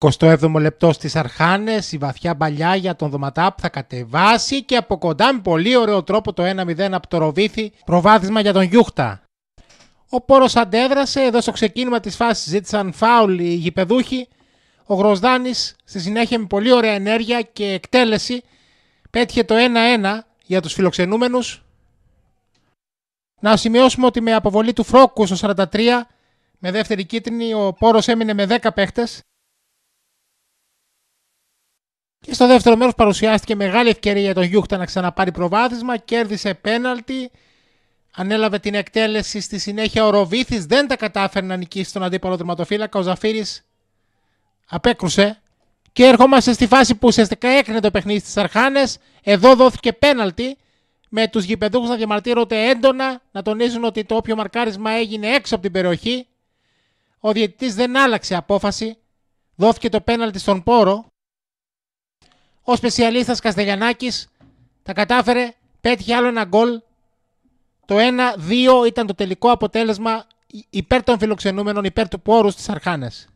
27ο λεπτό στις Αρχάνες, η βαθιά παλιά για τον Δωματάπ θα κατεβάσει και από κοντά με πολύ ωραίο τρόπο το 1-0 από το Ροβίθι, προβάδισμα για τον Γιούχτα. Ο Πόρος αντέδρασε, εδώ στο ξεκίνημα της φάσης ζήτησαν φάουλ οι γηπεδούχοι. Ο Γροσδάνης στη συνέχεια με πολύ ωραία ενέργεια και εκτέλεση πέτυχε το 1-1 για τους φιλοξενούμενους. Να σημειώσουμε ότι με αποβολή του Φρόκου στο 43 με δεύτερη κίτρινη ο Πόρος έμεινε με 10 παίχτες και στο δεύτερο μέρος παρουσιάστηκε μεγάλη ευκαιρία για τον Γιούχτα να ξαναπάρει προβάδισμα, κέρδισε πέναλτι, ανέλαβε την εκτέλεση στη συνέχεια ο Ροβίθης, δεν τα κατάφερε να νικήσει τον αντίπαλο τερματοφύλακα, ο Ζαφύρης απέκρουσε και έρχομαστε στη φάση που ουσιαστικά έκρινε το παιχνίδι στις Αρχάνες, εδώ δόθηκε πέναλτι, με τους γηπεδούχους να διαμαρτύρονται έντονα, να τονίζουν ότι το όποιο μαρκάρισμα έγινε έξω από την περιοχή. Ο διαιτητής δεν άλλαξε απόφαση, δόθηκε το πέναλτι στον Πόρο, ο σπεσιαλίστας Καστελιανάκης τα κατάφερε, πέτυχε άλλο ένα γκολ. Το 1-2 ήταν το τελικό αποτέλεσμα υπέρ των φιλοξενούμενων, υπέρ του πόρους στις Αρχάνες.